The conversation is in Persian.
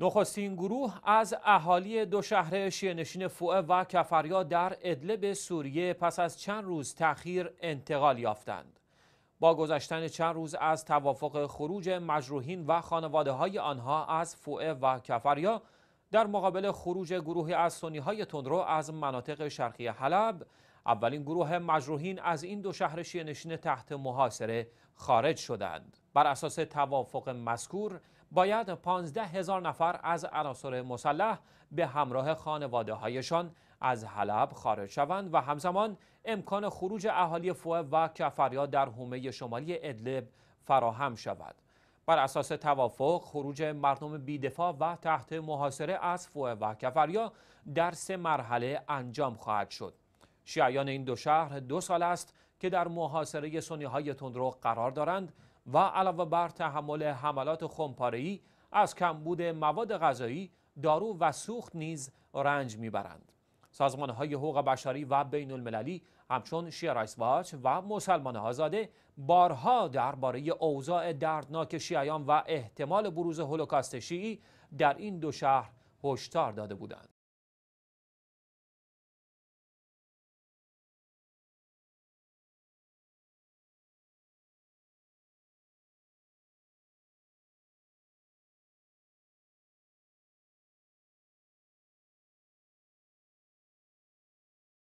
نخستین گروه از اهالی دو شهر شینشین فوعه و کفریا در ادلب سوریه پس از چند روز تأخیر انتقال یافتند. با گذشتن چند روز از توافق خروج مجروحین و خانواده های آنها از فوعه و کفریا در مقابل خروج گروهی از سنی های تندرو از مناطق شرقی حلب اولین گروه مجروحین از این دو شهر شینشین تحت محاصره خارج شدند بر اساس توافق مذکور باید 15 هزار نفر از عناصر مسلح به همراه خانواده هایشان از حلب خارج شوند و همزمان امکان خروج اهالی فوه و کفریا در حومه شمالی ادلب فراهم شود. بر اساس توافق خروج مردم بیدفاع و تحت محاصره از فوه و کفریا در سه مرحله انجام خواهد شد. شیعیان این دو شهر دو سال است که در محاصره سنی های تندرو قرار دارند و علاوه بر تحمل حملات خمپارهی از کمبود مواد غذایی، دارو و سوخت نیز رنج میبرند. سازمان های حقوق بشری و بین المللی همچون شیرایس واچ و مسلمان آزاده بارها درباره اوضاع دردناک شیعیان و احتمال بروز هولوکاست شیعی در این دو شهر هشدار داده بودند.